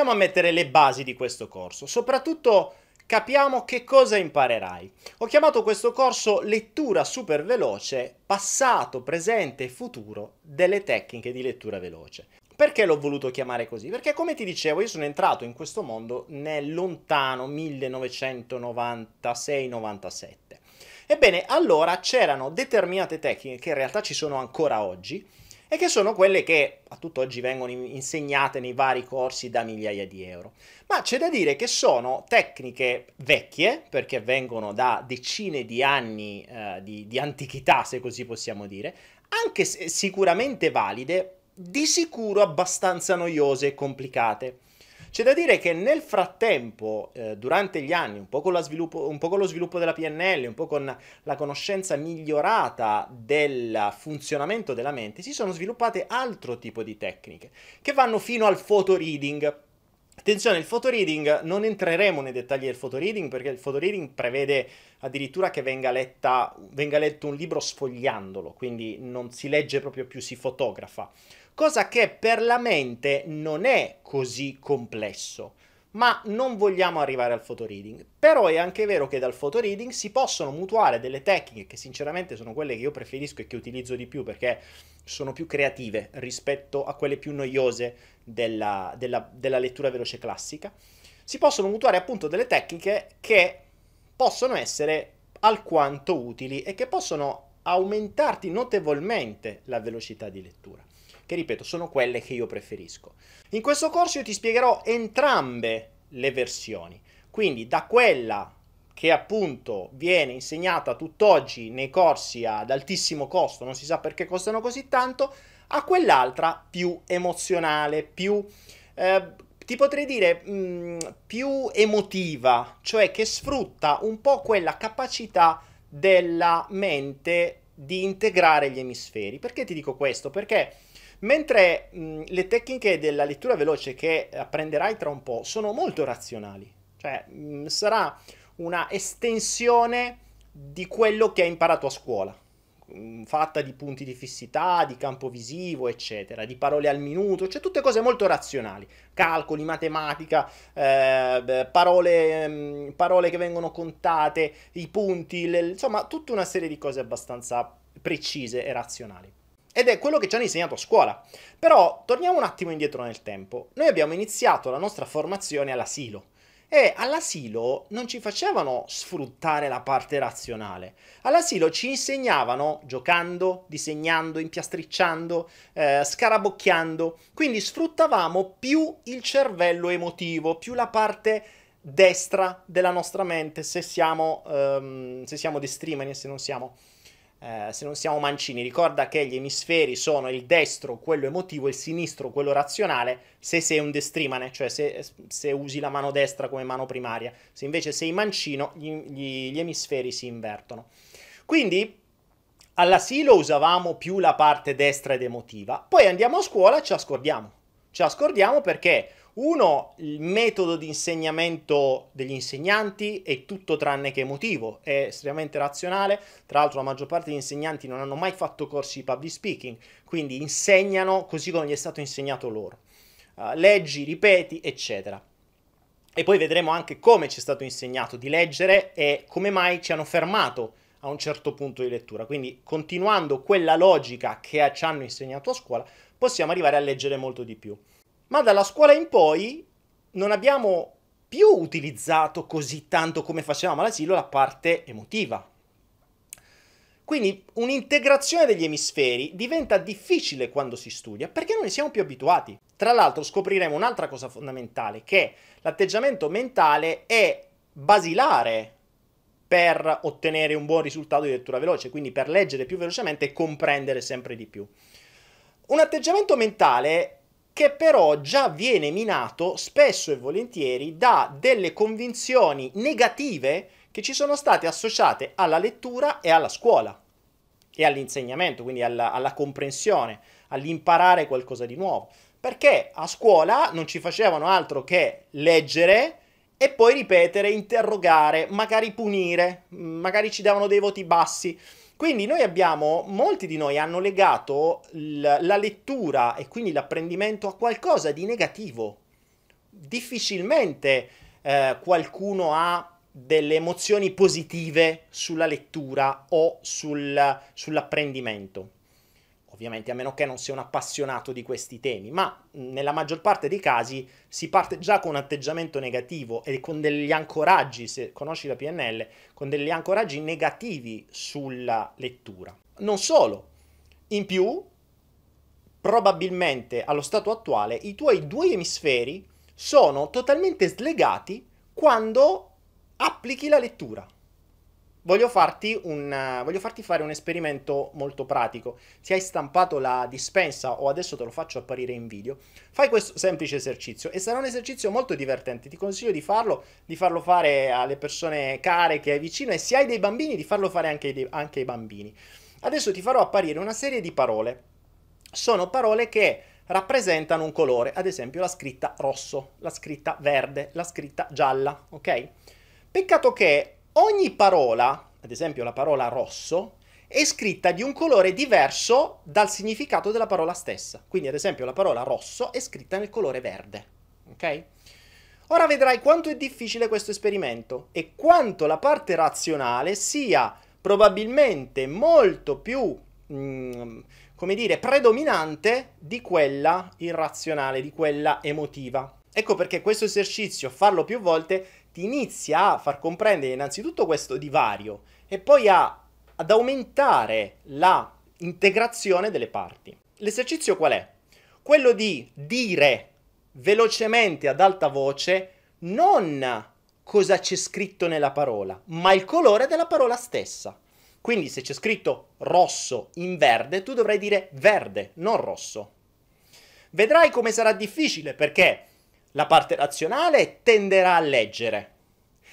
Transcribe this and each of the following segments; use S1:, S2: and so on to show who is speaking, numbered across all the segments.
S1: iniziamo a mettere le basi di questo corso, soprattutto capiamo che cosa imparerai. Ho chiamato questo corso lettura super veloce, passato, presente e futuro delle tecniche di lettura veloce. Perché l'ho voluto chiamare così? Perché come ti dicevo io sono entrato in questo mondo nel lontano 1996-97. Ebbene, allora c'erano determinate tecniche che in realtà ci sono ancora oggi, e che sono quelle che a tutt'oggi vengono insegnate nei vari corsi da migliaia di euro. Ma c'è da dire che sono tecniche vecchie, perché vengono da decine di anni eh, di, di antichità, se così possiamo dire, anche se sicuramente valide, di sicuro abbastanza noiose e complicate. C'è da dire che nel frattempo, eh, durante gli anni, un po, sviluppo, un po' con lo sviluppo della PNL, un po' con la conoscenza migliorata del funzionamento della mente, si sono sviluppate altro tipo di tecniche che vanno fino al photoreading. Attenzione, il photoreading, non entreremo nei dettagli del photoreading perché il photoreading prevede addirittura che venga, letta, venga letto un libro sfogliandolo, quindi non si legge proprio più, si fotografa cosa che per la mente non è così complesso. Ma non vogliamo arrivare al fotoreading. Però è anche vero che dal fotoreading si possono mutuare delle tecniche che sinceramente sono quelle che io preferisco e che utilizzo di più perché sono più creative rispetto a quelle più noiose della, della, della lettura veloce classica. Si possono mutuare appunto delle tecniche che possono essere alquanto utili e che possono aumentarti notevolmente la velocità di lettura che ripeto sono quelle che io preferisco. In questo corso io ti spiegherò entrambe le versioni, quindi da quella che appunto viene insegnata tutt'oggi nei corsi ad altissimo costo, non si sa perché costano così tanto, a quell'altra più emozionale, più, eh, ti potrei dire, mh, mm, più emotiva, cioè che sfrutta un po' quella capacità della mente di integrare gli emisferi. Perché ti dico questo? Perché mentre mh, le tecniche della lettura veloce che apprenderai tra un po' sono molto razionali, cioè mh, sarà una estensione di quello che hai imparato a scuola Mm, fatta di punti di fissità, di campo visivo, eccetera, di parole al minuto, cioè tutte cose molto razionali, calcoli, matematica, eh, parole, ehm, parole, che vengono contate, i punti, le, insomma tutta una serie di cose abbastanza precise e razionali. Ed è quello che ci hanno insegnato a scuola. Però torniamo un attimo indietro nel tempo. Noi abbiamo iniziato la nostra formazione all'asilo. E all'asilo non ci facevano sfruttare la parte razionale. All'asilo ci insegnavano giocando, disegnando, impiastricciando, eh, scarabocchiando. Quindi sfruttavamo più il cervello emotivo, più la parte destra della nostra mente, se siamo, ehm, se siamo di e se non siamo. Eh, se non siamo mancini, ricorda che gli emisferi sono il destro, quello emotivo, il sinistro, quello razionale, se sei un destrimane, cioè se, se usi la mano destra come mano primaria. Se invece sei mancino, gli, gli, gli emisferi si invertono. Quindi all'asilo usavamo più la parte destra ed emotiva, poi andiamo a scuola e ci ascordiamo. Ci ascordiamo perché uno, il metodo di insegnamento degli insegnanti è tutto tranne che emotivo, è estremamente razionale, tra l'altro la maggior parte degli insegnanti non hanno mai fatto corsi di public speaking, quindi insegnano così come gli è stato insegnato loro. Uh, leggi, ripeti, eccetera. E poi vedremo anche come ci è stato insegnato di leggere e come mai ci hanno fermato a un certo punto di lettura. Quindi continuando quella logica che ci hanno insegnato a scuola, possiamo arrivare a leggere molto di più ma dalla scuola in poi non abbiamo più utilizzato così tanto come facevamo all'asilo la parte emotiva. Quindi un'integrazione degli emisferi diventa difficile quando si studia perché non ne siamo più abituati. Tra l'altro scopriremo un'altra cosa fondamentale che l'atteggiamento mentale è basilare per ottenere un buon risultato di lettura veloce, quindi per leggere più velocemente e comprendere sempre di più. Un atteggiamento mentale che però già viene minato spesso e volentieri da delle convinzioni negative che ci sono state associate alla lettura e alla scuola e all'insegnamento, quindi alla, alla comprensione, all'imparare qualcosa di nuovo. Perché a scuola non ci facevano altro che leggere, e poi ripetere, interrogare, magari punire, mm, magari ci davano dei voti bassi. Quindi noi abbiamo, molti di noi hanno legato la lettura e quindi l'apprendimento a qualcosa di negativo. Difficilmente eh, qualcuno ha delle emozioni positive sulla lettura o sul, sull'apprendimento ovviamente a meno che non sia un appassionato di questi temi, ma nella maggior parte dei casi si parte già con un atteggiamento negativo e con degli ancoraggi, se conosci la PNL, con degli ancoraggi negativi sulla lettura. Non solo, in più, probabilmente allo stato attuale, i tuoi due emisferi sono totalmente slegati quando applichi la lettura. Voglio farti, un, voglio farti, fare un esperimento molto pratico. Se hai stampato la dispensa o adesso te lo faccio apparire in video. Fai questo semplice esercizio e sarà un esercizio molto divertente. Ti consiglio di farlo, di farlo fare alle persone care che hai vicino e se hai dei bambini di farlo fare anche ai, anche ai bambini. Adesso ti farò apparire una serie di parole. Sono parole che rappresentano un colore, ad esempio la scritta rosso, la scritta verde, la scritta gialla, ok? Peccato che Ogni parola, ad esempio la parola rosso, è scritta di un colore diverso dal significato della parola stessa. Quindi, ad esempio, la parola rosso è scritta nel colore verde. Ok? Ora vedrai quanto è difficile questo esperimento e quanto la parte razionale sia probabilmente molto più, mh, mm, come dire, predominante di quella irrazionale, di quella emotiva. Ecco perché questo esercizio, farlo più volte, ti inizia a far comprendere innanzitutto questo divario e poi a, ad aumentare la integrazione delle parti. L'esercizio qual è? Quello di dire velocemente ad alta voce non cosa c'è scritto nella parola, ma il colore della parola stessa. Quindi se c'è scritto rosso in verde, tu dovrai dire verde, non rosso. Vedrai come sarà difficile perché la parte razionale tenderà a leggere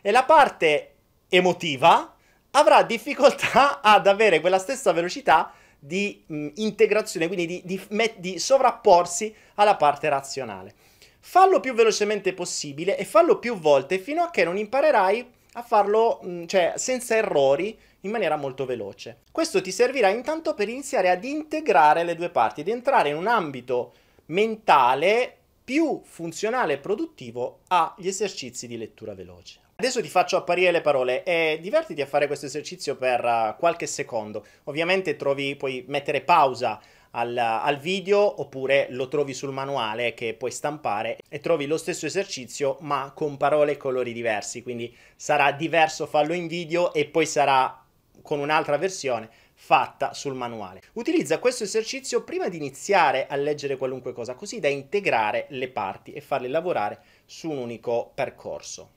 S1: e la parte emotiva avrà difficoltà ad avere quella stessa velocità di mh, integrazione, quindi di, di, di sovrapporsi alla parte razionale. Fallo più velocemente possibile e fallo più volte fino a che non imparerai a farlo, mh, cioè senza errori, in maniera molto veloce. Questo ti servirà intanto per iniziare ad integrare le due parti, ad entrare in un ambito mentale più funzionale e produttivo agli esercizi di lettura veloce. Adesso ti faccio apparire le parole e divertiti a fare questo esercizio per eh, qualche secondo. Ovviamente trovi, puoi mettere pausa al, al, video oppure lo trovi sul manuale che puoi stampare e trovi lo stesso esercizio ma con parole e colori diversi, quindi sarà diverso farlo in video e poi sarà con un'altra versione fatta sul manuale. Utilizza questo esercizio prima di iniziare a leggere qualunque cosa, così da integrare le parti e farle lavorare su un unico percorso.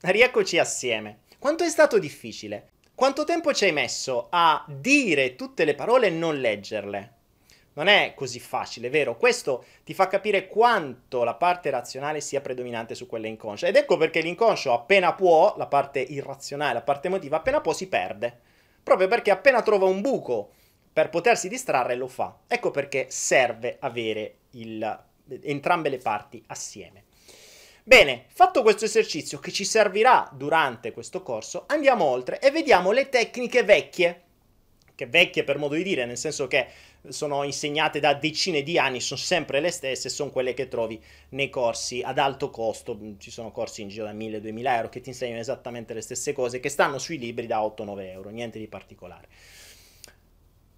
S1: Rieccoci assieme. Quanto è stato difficile? Quanto tempo ci hai messo a dire tutte le parole e non leggerle? Non è così facile, vero? Questo ti fa capire quanto la parte razionale sia predominante su quella inconscia. Ed ecco perché l'inconscio appena può, la parte irrazionale, la parte emotiva, appena può si perde. Proprio perché appena trova un buco per potersi distrarre lo fa. Ecco perché serve avere il, entrambe le parti assieme. Bene, fatto questo esercizio che ci servirà durante questo corso, andiamo oltre e vediamo le tecniche vecchie, che vecchie per modo di dire, nel senso che sono insegnate da decine di anni, sono sempre le stesse, sono quelle che trovi nei corsi ad alto costo, ci sono corsi in giro da 1000-2000 euro che ti insegnano esattamente le stesse cose, che stanno sui libri da 8-9 euro, niente di particolare.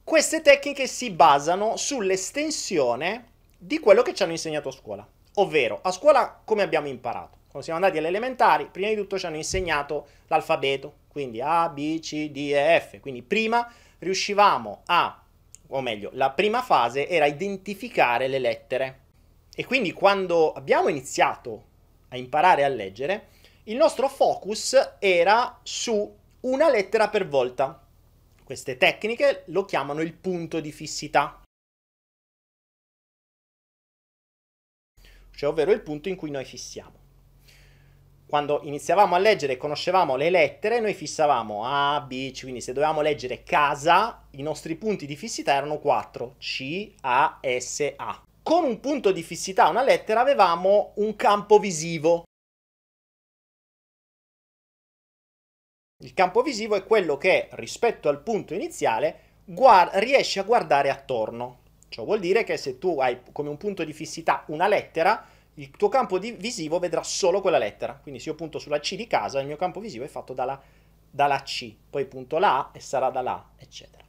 S1: Queste tecniche si basano sull'estensione di quello che ci hanno insegnato a scuola. Ovvero, a scuola come abbiamo imparato? Quando siamo andati alle elementari, prima di tutto ci hanno insegnato l'alfabeto, quindi A, B, C, D e F. Quindi prima riuscivamo a, o meglio, la prima fase era identificare le lettere. E quindi quando abbiamo iniziato a imparare a leggere, il nostro focus era su una lettera per volta. Queste tecniche lo chiamano il punto di fissità. cioè ovvero il punto in cui noi fissiamo. Quando iniziavamo a leggere e conoscevamo le lettere, noi fissavamo A, B, C, quindi se dovevamo leggere casa, i nostri punti di fissità erano 4, C, A, S, A. Con un punto di fissità a una lettera avevamo un campo visivo. Il campo visivo è quello che, rispetto al punto iniziale, riesce a guardare attorno. Ciò vuol dire che se tu hai come un punto di fissità una lettera, il tuo campo visivo vedrà solo quella lettera. Quindi se io punto sulla C di casa, il mio campo visivo è fatto dalla, dalla C, poi punto la A e sarà dalla A, eccetera.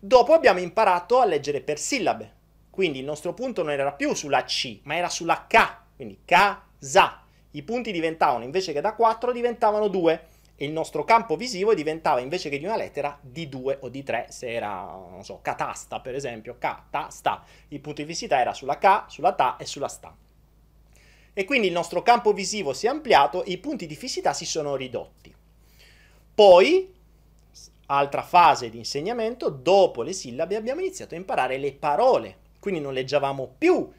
S1: Dopo abbiamo imparato a leggere per sillabe, quindi il nostro punto non era più sulla C, ma era sulla K, quindi casa. I punti diventavano, invece che da 4, diventavano 2 e il nostro campo visivo diventava invece che di una lettera di due o di tre, se era, non so, catasta per esempio, ca, ta, sta, il punto di fissità era sulla ca, sulla TA e sulla sta. E quindi il nostro campo visivo si è ampliato, e i punti di fissità si sono ridotti. Poi, altra fase di insegnamento, dopo le sillabe abbiamo iniziato a imparare le parole, quindi non leggevamo più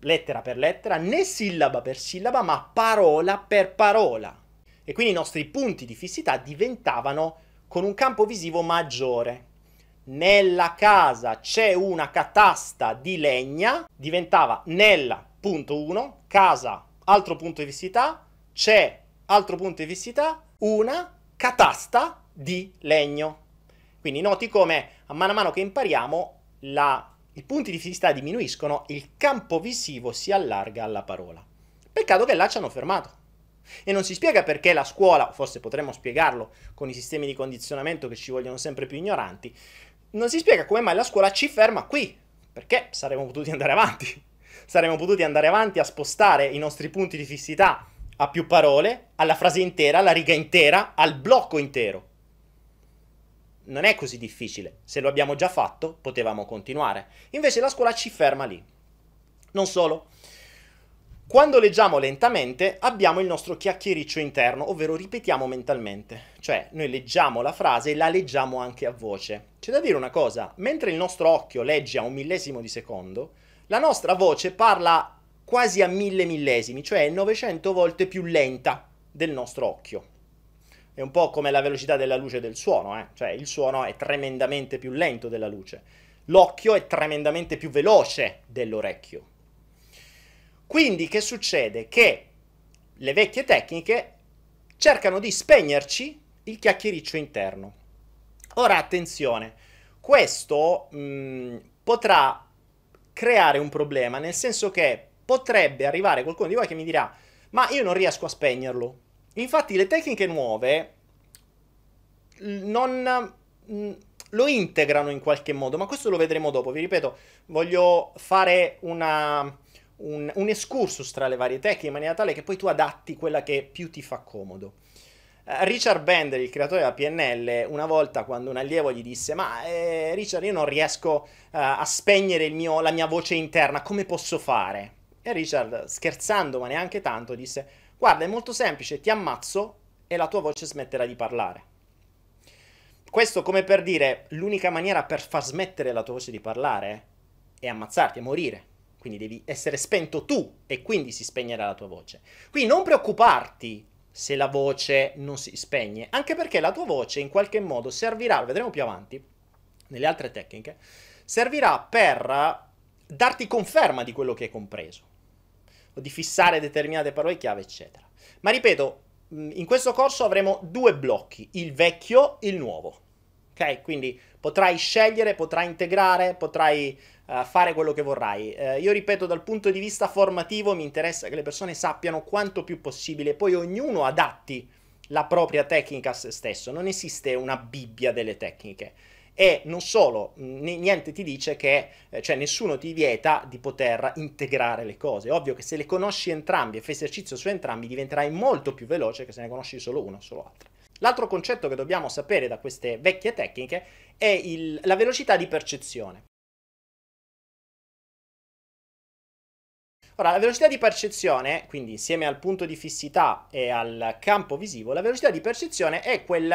S1: lettera per lettera né sillaba per sillaba, ma parola per parola e quindi i nostri punti di fissità diventavano con un campo visivo maggiore. Nella casa c'è una catasta di legna, diventava nella punto 1, casa altro punto di fissità, c'è altro punto di fissità, una catasta di legno. Quindi noti come a mano a mano che impariamo la, i punti di fissità diminuiscono, il campo visivo si allarga alla parola. Peccato che là ci hanno fermato. E non si spiega perché la scuola, forse potremmo spiegarlo con i sistemi di condizionamento che ci vogliono sempre più ignoranti, non si spiega come mai la scuola ci ferma qui, perché saremmo potuti andare avanti. Saremmo potuti andare avanti a spostare i nostri punti di fissità a più parole, alla frase intera, alla riga intera, al blocco intero. Non è così difficile, se lo abbiamo già fatto potevamo continuare. Invece la scuola ci ferma lì. Non solo, quando leggiamo lentamente abbiamo il nostro chiacchiericcio interno, ovvero ripetiamo mentalmente, cioè noi leggiamo la frase e la leggiamo anche a voce. C'è da dire una cosa, mentre il nostro occhio legge a un millesimo di secondo, la nostra voce parla quasi a mille millesimi, cioè 900 volte più lenta del nostro occhio. È un po' come la velocità della luce e del suono, eh? cioè il suono è tremendamente più lento della luce, l'occhio è tremendamente più veloce dell'orecchio. Quindi che succede? Che le vecchie tecniche cercano di spegnerci il chiacchiericcio interno. Ora attenzione, questo mh, mm, potrà creare un problema, nel senso che potrebbe arrivare qualcuno di voi che mi dirà ma io non riesco a spegnerlo. Infatti le tecniche nuove non mh, mm, lo integrano in qualche modo, ma questo lo vedremo dopo, vi ripeto, voglio fare una un, un excursus tra le varie tecniche in maniera tale che poi tu adatti quella che più ti fa comodo. Eh, Richard Bender, il creatore della PNL, una volta quando un allievo gli disse: Ma eh, Richard, io non riesco eh, a spegnere mio, la mia voce interna, come posso fare? E Richard, scherzando, ma neanche tanto, disse: Guarda, è molto semplice, ti ammazzo e la tua voce smetterà di parlare. Questo come per dire l'unica maniera per far smettere la tua voce di parlare è ammazzarti, è morire quindi devi essere spento tu e quindi si spegnerà la tua voce. Quindi non preoccuparti se la voce non si spegne, anche perché la tua voce in qualche modo servirà, lo vedremo più avanti, nelle altre tecniche, servirà per darti conferma di quello che hai compreso, o di fissare determinate parole chiave, eccetera. Ma ripeto, in questo corso avremo due blocchi, il vecchio e il nuovo. Quindi potrai scegliere, potrai integrare, potrai uh, fare quello che vorrai. Uh, io ripeto, dal punto di vista formativo mi interessa che le persone sappiano quanto più possibile, poi ognuno adatti la propria tecnica a se stesso, non esiste una Bibbia delle tecniche. E non solo, niente ti dice che, eh, cioè nessuno ti vieta di poter integrare le cose. ovvio che se le conosci entrambi e fai esercizio su entrambi diventerai molto più veloce che se ne conosci solo uno o solo l'altro. L'altro concetto che dobbiamo sapere da queste vecchie tecniche è il, la velocità di percezione. Ora, la velocità di percezione, quindi insieme al punto di fissità e al campo visivo, la velocità di percezione è quel,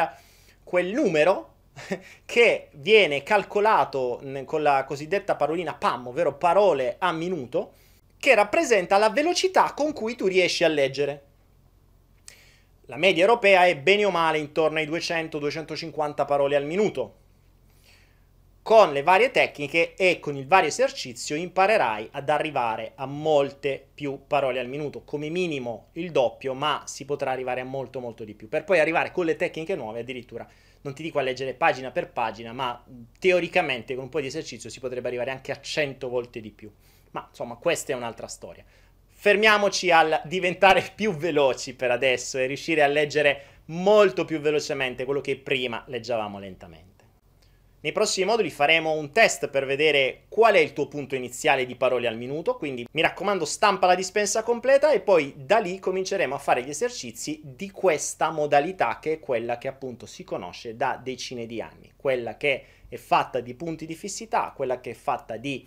S1: quel numero che viene calcolato con la cosiddetta parolina PAM, ovvero parole a minuto, che rappresenta la velocità con cui tu riesci a leggere. La media europea è bene o male intorno ai 200-250 parole al minuto. Con le varie tecniche e con il vario esercizio imparerai ad arrivare a molte più parole al minuto, come minimo il doppio, ma si potrà arrivare a molto molto di più, per poi arrivare con le tecniche nuove addirittura, non ti dico a leggere pagina per pagina, ma teoricamente con un po' di esercizio si potrebbe arrivare anche a 100 volte di più. Ma insomma, questa è un'altra storia fermiamoci al diventare più veloci per adesso e riuscire a leggere molto più velocemente quello che prima leggevamo lentamente. Nei prossimi moduli faremo un test per vedere qual è il tuo punto iniziale di parole al minuto, quindi mi raccomando stampa la dispensa completa e poi da lì cominceremo a fare gli esercizi di questa modalità che è quella che appunto si conosce da decine di anni, quella che è fatta di punti di fissità, quella che è fatta di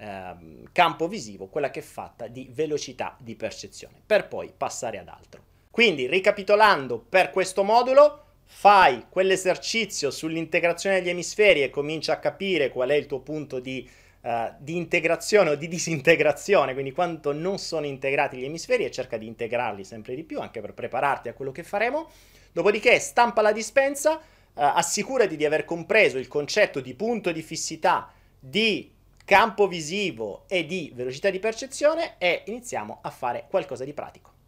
S1: ehm, campo visivo quella che è fatta di velocità di percezione, per poi passare ad altro. Quindi, ricapitolando per questo modulo, fai quell'esercizio sull'integrazione degli emisferi e comincia a capire qual è il tuo punto di, eh, di, integrazione o di disintegrazione, quindi quanto non sono integrati gli emisferi e cerca di integrarli sempre di più anche per prepararti a quello che faremo. Dopodiché stampa la dispensa, eh, assicurati di aver compreso il concetto di punto di fissità, di campo visivo e di velocità di percezione e iniziamo a fare qualcosa di pratico.